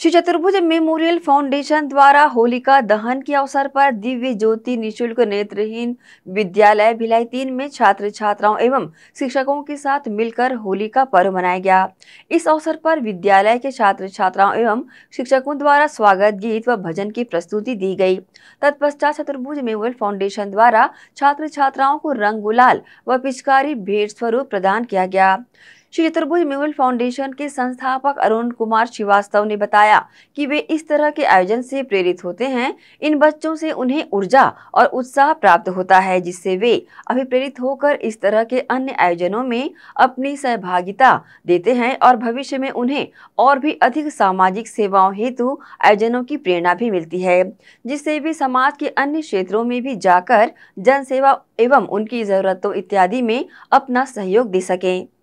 श्री चतुर्भुज memorial foundation द्वारा होलिका दहन के अवसर पर दिव्य ज्योति निशुल्क नेत्रहीन विद्यालय भिलाई तीन में छात्र छात्राओं एवं शिक्षकों के साथ मिलकर होलिका पर्व मनाया गया इस अवसर पर विद्यालय के छात्र छात्राओं एवं शिक्षकों द्वारा स्वागत गीत व भजन की प्रस्तुति दी गई तत्पश्चात चतुर्भुज मेमोरियल फाउंडेशन द्वारा छात्र छात्राओं को रंग गुलाल व पिचकारी भेंट स्वरूप प्रदान किया गया श्री चतुर्भुज मेहुल फाउंडेशन के संस्थापक अरुण कुमार श्रीवास्तव ने बताया कि वे इस तरह के आयोजन से प्रेरित होते हैं इन बच्चों से उन्हें ऊर्जा और उत्साह प्राप्त होता है जिससे वे अभिप्रेरित होकर इस तरह के अन्य आयोजनों में अपनी सहभागिता देते हैं और भविष्य में उन्हें और भी अधिक सामाजिक सेवाओं हेतु आयोजनों की प्रेरणा भी मिलती है जिससे वे समाज के अन्य क्षेत्रों में भी जाकर जनसेवा एवं उनकी ज़रूरतों इत्यादि में अपना सहयोग दे सकें